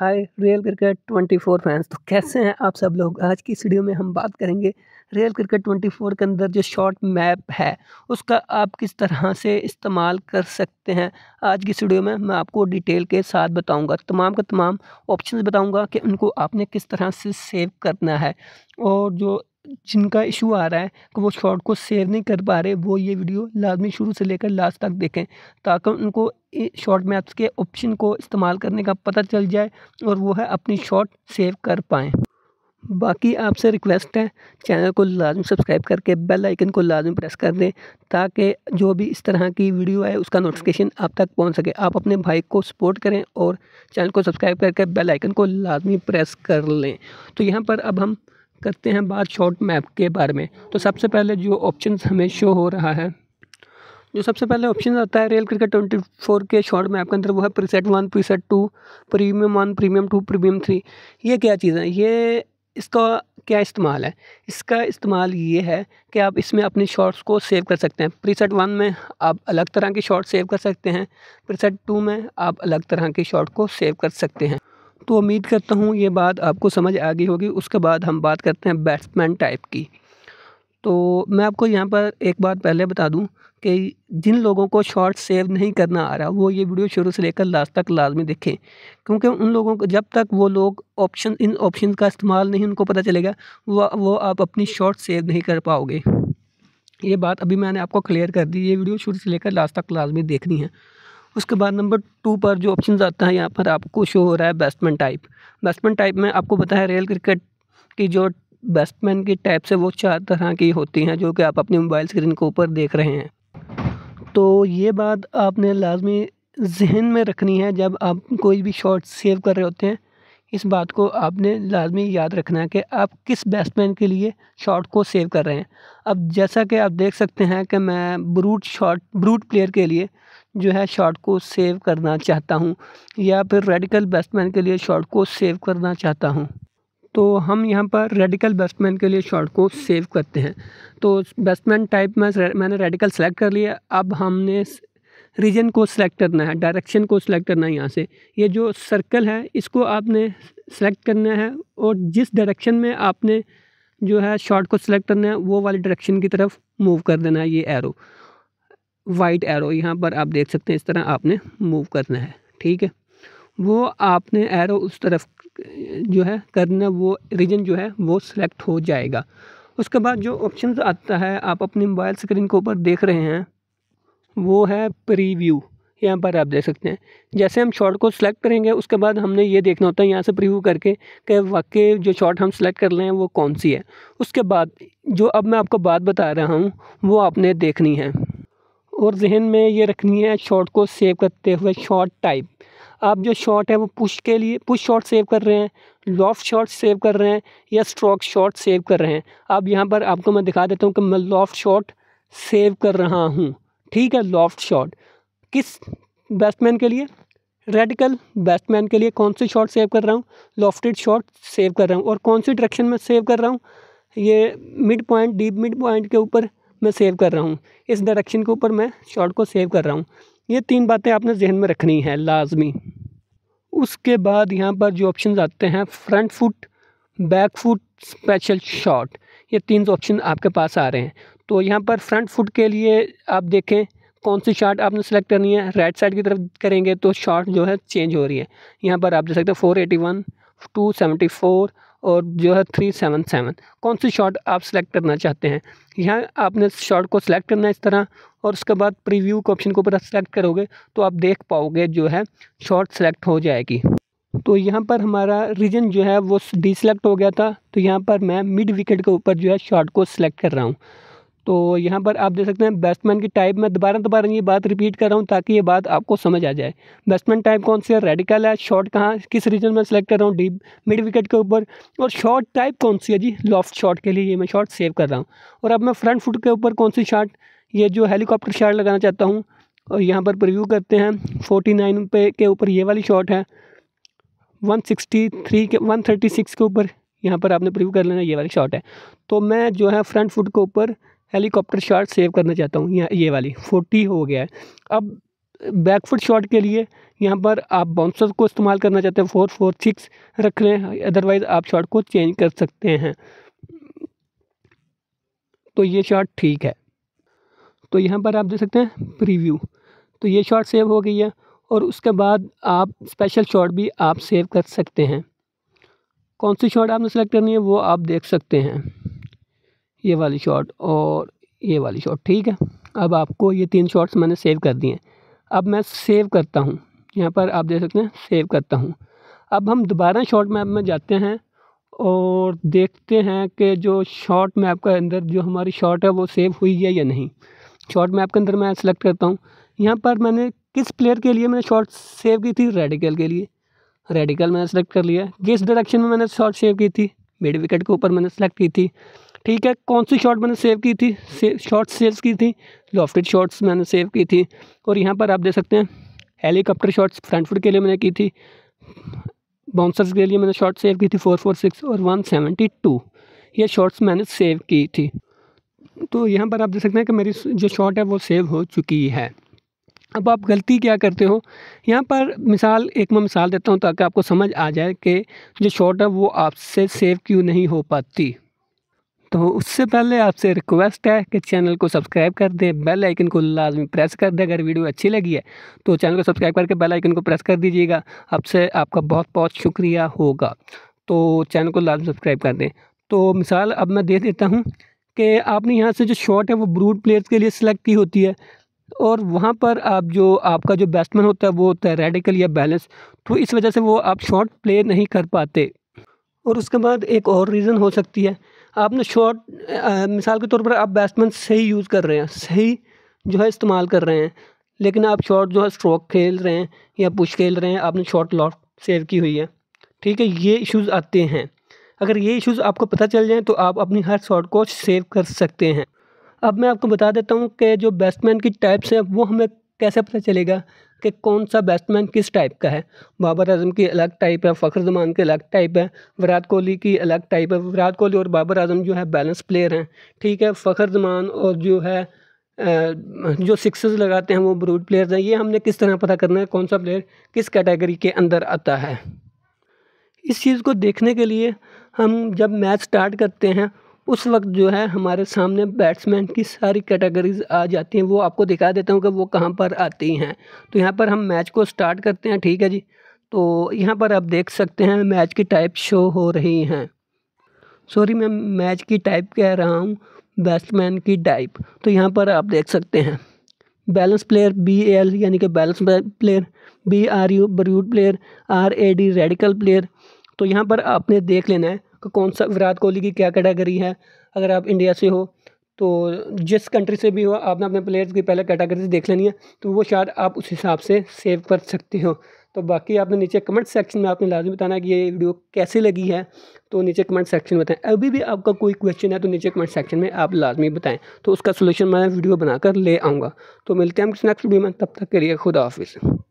हाय real cricket twenty four fans तो कैसे हैं आप सब लोग आज की वीडियो में हम बात करेंगे रियल क्रिकेट ट्वेंटी फ़ोर के अंदर जो शॉर्ट मैप है उसका आप किस तरह से इस्तेमाल कर सकते हैं आज की वीडियो में मैं आपको डिटेल के साथ बताऊंगा तमाम का तमाम ऑप्शन बताऊंगा कि उनको आपने किस तरह से सेव करना है और जो जिनका इशू आ रहा है कि वो शॉर्ट को शेयर नहीं कर पा रहे वो ये वीडियो लाजमी शुरू से लेकर लास्ट तक देखें ताकि उनको शॉर्ट मैप्स के ऑप्शन को इस्तेमाल करने का पता चल जाए और वो है अपनी शॉर्ट सेव कर पाएँ बाकी आपसे रिक्वेस्ट है चैनल को लाजम सब्सक्राइब करके बेल आइकन को लाजम प्रेस कर दें ताकि जो भी इस तरह की वीडियो है उसका नोटिफिकेशन आप तक पहुंच सके आप अपने भाई को सपोर्ट करें और चैनल को सब्सक्राइब करके बेल आइकन को लाजमी प्रेस कर लें तो यहाँ पर अब हम करते हैं बात शॉर्ट मैप के बारे में तो सबसे पहले जो ऑप्शन हमें शो हो रहा है जो सबसे पहले ऑप्शन आता है रेल क्रिकेट ट्वेंटी फोर के शॉर्ट मैप के अंदर वो है preset one preset two premium one premium two premium three ये क्या चीज़ है ये इसका क्या इस्तेमाल है इसका इस्तेमाल ये है कि आप इसमें अपनी शॉर्ट्स को सेव कर सकते हैं प्रीसेट वन में आप अलग तरह के शॉर्ट सेव कर सकते हैं प्रीसेट टू में आप अलग तरह के शॉर्ट को सेव कर सकते हैं तो उम्मीद करता हूँ ये बात आपको समझ आ गई होगी उसके बाद हम बात करते हैं बैट्समैन टाइप की तो मैं आपको यहाँ पर एक बात पहले बता दूँ कि जिन लोगों को शॉर्ट सेव नहीं करना आ रहा वो ये वीडियो शुरू से लेकर लास्ट तक लाजमी देखें क्योंकि उन लोगों को जब तक वो लोग ऑप्शन इन ऑप्शन का इस्तेमाल नहीं उनको पता चलेगा वो वो आप अपनी शॉट सेव नहीं कर पाओगे ये बात अभी मैंने आपको क्लियर कर दी ये वीडियो शुरू से लेकर लास्ट तक लाजमी देखनी है उसके बाद नंबर टू पर जो ऑप्शन आता है यहाँ पर आपको शो हो रहा है बैट्समैन टाइप बैट्समैन टाइप में आपको पता है रियल क्रिकेट की जो बैट्समैन की टाइप से वो चार तरह की होती हैं जो कि आप अपनी मोबाइल स्क्रीन के ऊपर देख रहे हैं तो ये बात आपने लाजमी जहन में रखनी है जब आप कोई भी शॉट सेव कर रहे होते हैं इस बात को आपने लाजमी याद रखना है कि आप किस बैट्समैन के लिए शॉट को सेव कर रहे हैं अब जैसा कि आप देख सकते हैं कि मैं ब्रूट शॉट ब्रूट प्लेयर के लिए जो है शॉट को सेव करना चाहता हूँ या फिर रेडिकल बैट्समैन के लिए शॉट को सेव करना चाहता हूँ तो हम यहाँ पर रेडिकल बैट्समैन के लिए शॉट को सेव करते हैं तो बैट्समैन टाइप में मैंने रेडिकल सेलेक्ट कर लिया अब हमने रीजन को सिलेक्ट करना है डायरेक्शन को सिलेक्ट करना है यहाँ से ये जो सर्कल है इसको आपने सेलेक्ट करना है और जिस डायरेक्शन में आपने जो है शॉट को सिलेक्ट करना है वो वाली डायरेक्शन की तरफ मूव कर देना है ये एरो वाइट एरो यहाँ पर आप देख सकते हैं इस तरह आपने मूव करना है ठीक है वो आपने एरो उस तरफ जो है करना वो रीजन जो है वो सिलेक्ट हो जाएगा उसके बाद जो ऑप्शन आता है आप अपने मोबाइल स्क्रीन के ऊपर देख रहे हैं वो है प्रीव्यू यहाँ पर आप देख सकते हैं जैसे हम शॉट को सिलेक्ट करेंगे उसके बाद हमने ये देखना होता है यहाँ से प्रीव्यू करके कि वाकई जो शॉट हम सेलेक्ट कर रहे हैं वो कौन सी है उसके बाद जो अब मैं आपको बात बता रहा हूँ वो आपने देखनी है और जहन में ये रखनी है शॉट को सेव करते हुए शॉट टाइप आप जो शॉट है वो पुश के लिए पुश शॉट सेव कर रहे हैं लॉफ्ट शॉट सेव कर रहे हैं या स्ट्रोक शॉट सेव कर रहे हैं अब यहाँ पर आपको मैं दिखा देता हूँ कि मैं लॉफ्ट शॉट सेव कर रहा हूँ ठीक है लॉफ्ट शॉट किस बैट्समैन के लिए रेडिकल बैट्समैन के लिए कौन सी शॉट सेव कर रहा हूँ लॉफ्टेड शॉट सेव कर रहा हूँ और कौन सी डायरेक्शन में सेव कर रहा हूँ ये mid point deep mid point के ऊपर मैं सेव कर रहा हूँ इस डायरेक्शन के ऊपर मैं शॉट को सेव कर रहा हूँ ये तीन बातें आपने जहन में रखनी है लाजमी उसके बाद यहाँ पर जो ऑप्शन आते हैं front foot back foot special shot ये तीन ऑप्शन आपके पास आ रहे हैं तो यहाँ पर फ्रंट फुट के लिए आप देखें कौन सी शॉट आपने सेलेक्ट करनी है राइट साइड की तरफ करेंगे तो शॉट जो है चेंज हो रही है यहाँ पर आप देख सकते हैं four eighty one two seventy four और जो है थ्री सेवन सेवन कौन सी शॉट आप सेलेक्ट करना चाहते हैं यहाँ आपने शॉट को सिलेक्ट करना है इस तरह और उसके बाद प्रीव्यू के ऑप्शन के ऊपर सेलेक्ट करोगे तो आप देख पाओगे जो है शॉट सेलेक्ट हो जाएगी तो यहाँ पर हमारा रीजन जो है वो डिसलेक्ट हो गया था तो यहाँ पर मैं मिड विकेट के ऊपर जो है शॉट को सिलेक्ट कर रहा हूँ तो यहाँ पर आप देख सकते हैं बैट्समैन की टाइप मैं दोबारा दोबारा ये बात रिपीट कर रहा हूँ ताकि ये बात आपको समझ आ जाए बैट्समैन टाइप कौन सी है रेडिकल है शॉट कहाँ किस रीजन में सेलेक्ट कर रहा हूँ डीप मिड विकेट के ऊपर और शॉट टाइप कौन सी है जी लॉफ्ट शॉट के लिए ये मैं शॉट सेव कर रहा हूँ और अब मैं फ्रंट फुट के ऊपर कौन सी शॉट ये जो हेलीकॉप्टर शॉट लगाना चाहता हूँ और यहाँ पर प्रिव्यू करते हैं फोर्टी नाइन पे के ऊपर ये वाली शॉट है वन सिक्सटी थ्री के वन थर्टी सिक्स के ऊपर यहाँ पर आपने प्रिव्यू कर लेना ये वाली शॉट है तो मैं जो है फ्रंट फुट के ऊपर हेलीकॉप्टर शॉट सेव करना चाहता हूँ यहाँ ये वाली फोर्टी हो गया है अब बैकफुट शॉट के लिए यहाँ पर आप बाउंसर को इस्तेमाल करना चाहते हैं फोर फोर सिक्स रख लें अदरवाइज़ आप शॉट को चेंज कर सकते हैं तो ये शॉट ठीक है तो यहाँ पर आप देख सकते हैं प्रीव्यू तो ये शॉट सेव हो गई है और उसके बाद आप स्पेशल शॉट भी आप सेव कर सकते हैं कौन सी शॉट आपने सेलेक्ट करनी है वो आप देख सकते हैं ये वाली शॉट और ये वाली शॉट ठीक है अब आपको ये तीन शॉट्स मैंने सेव कर दिए हैं अब मैं सेव करता हूँ यहाँ पर आप देख सकते हैं सेव करता हूँ अब हम दोबारा शॉर्ट मैप में जाते हैं और देखते हैं कि जो शॉर्ट मैप के अंदर जो हमारी शॉट है वो सेव हुई है या नहीं शॉर्ट मैप के अंदर मैं सेलेक्ट करता हूँ यहाँ पर मैंने किस प्लेयर के लिए मैंने शॉट सेव की थी रेडिकल के लिए रेडिकल मैंने सेलेक्ट कर लिया किस डायरेक्शन में मैंने शॉट सेव की थी मिड विकेट के ऊपर मैंने सेलेक्ट की थी ठीक है कौन सी शॉट मैंने सेव की थी से, शॉट सेल्स की थी लॉफ्टेड शॉट्स मैंने सेव की थी और यहाँ पर आप देख सकते हैं हेलीकॉप्टर शॉट्स फ्रंट फुट के लिए मैंने की थी बाउंसर्स के लिए मैंने शॉट सेव की थी फोर फोर सिक्स और वन सेवेंटी टू ये शॉट्स मैंने सेव की थी तो यहाँ पर आप देख सकते हैं कि मेरी जो शॉट है वो सेव हो चुकी है अब आप गलती क्या करते हो यहाँ पर मिसाल एक मैं मिसाल देता हूँ ताकि आपको समझ आ जाए कि जो शॉट है वो आपसे सेव क्यों नहीं हो पाती तो उससे पहले आपसे रिक्वेस्ट है कि चैनल को सब्सक्राइब कर दें बेल आइकन को लाजमी प्रेस कर दें अगर वीडियो अच्छी लगी है तो चैनल को सब्सक्राइब करके बेल आइकन को प्रेस कर दीजिएगा आपसे आपका बहुत बहुत शुक्रिया होगा तो चैनल को लाजमी सब्सक्राइब कर दें तो मिसाल अब मैं दे देता हूँ कि आपने यहाँ से जो शॉट है वो ब्रूड प्लेयर्स के लिए सिलेक्ट की होती है और वहाँ पर आप जो आपका जो बैट्समैन होता है वो होता है रेडिकल या बैलेंस तो इस वजह से वो आप शॉट प्ले नहीं कर पाते और उसके बाद एक और रीज़न हो सकती है आपने शॉट मिसाल के तौर पर आप बैट्समैन सही यूज़ कर रहे हैं सही जो है इस्तेमाल कर रहे हैं लेकिन आप शॉट जो है स्ट्रोक खेल रहे हैं या पुश खेल रहे हैं आपने शॉट लॉट सेव की हुई है ठीक है ये इश्यूज़ आते हैं अगर ये इश्यूज़ आपको पता चल जाएँ तो आप अपनी हर शॉट को सेव कर सकते हैं अब मैं आपको बता देता हूँ कि जो बैट्समैन की टाइप्स हैं वो हमें कैसे पता चलेगा कि कौन सा बैट्समैन किस टाइप का है बाबर आजम की अलग टाइप है फ़ख्र जमान की अलग टाइप है विराट कोहली की अलग टाइप है विराट कोहली और बाबर आजम जो है बैलेंस प्लेयर हैं ठीक है फ़ख्र जमान और जो है जो सिक्स लगाते हैं वो ब्रूड प्लेयर्स हैं ये हमने किस तरह पता करना है कौन सा प्लेयर किस कैटेगरी के अंदर आता है इस चीज़ को देखने के लिए हम जब मैच स्टार्ट करते हैं उस वक्त जो है हमारे सामने बैट्समैन की सारी कैटेगरीज आ जाती हैं वो आपको दिखा देता हूँ कि वो कहाँ पर आती हैं तो यहाँ पर हम मैच को स्टार्ट करते हैं ठीक है जी तो यहाँ पर आप देख सकते हैं मैच की टाइप शो हो रही हैं सॉरी मैं मैच की टाइप कह रहा हूँ बैट्समैन की टाइप तो यहाँ पर आप देख सकते हैं बैलेंस प्लेयर बी एल यानी कि balance player B R U brute player R A D radical player तो यहाँ पर आपने देख लेना है कौन सा विराट कोहली की क्या कैटेगरी है अगर आप इंडिया से हो तो जिस कंट्री से भी हो आपने अपने प्लेयर्स की पहले कैटेगरी देख लेनी है तो वो शार्ट आप उस हिसाब से सेव कर सकते हो तो बाकी आपने नीचे कमेंट सेक्शन में आपने लाजमी बताना कि ये वीडियो कैसी लगी है तो नीचे कमेंट सेक्शन में बताएं अभी भी आपका कोई क्वेश्चन है तो नीचे कमेंट सेक्शन में आप लाजमी बताएं तो उसका सोल्यूशन मैं वीडियो बनाकर ले आऊँगा तो मिलते हैं हम नेक्स्ट वीडियो में तब तक के लिए खुदा हाफिज़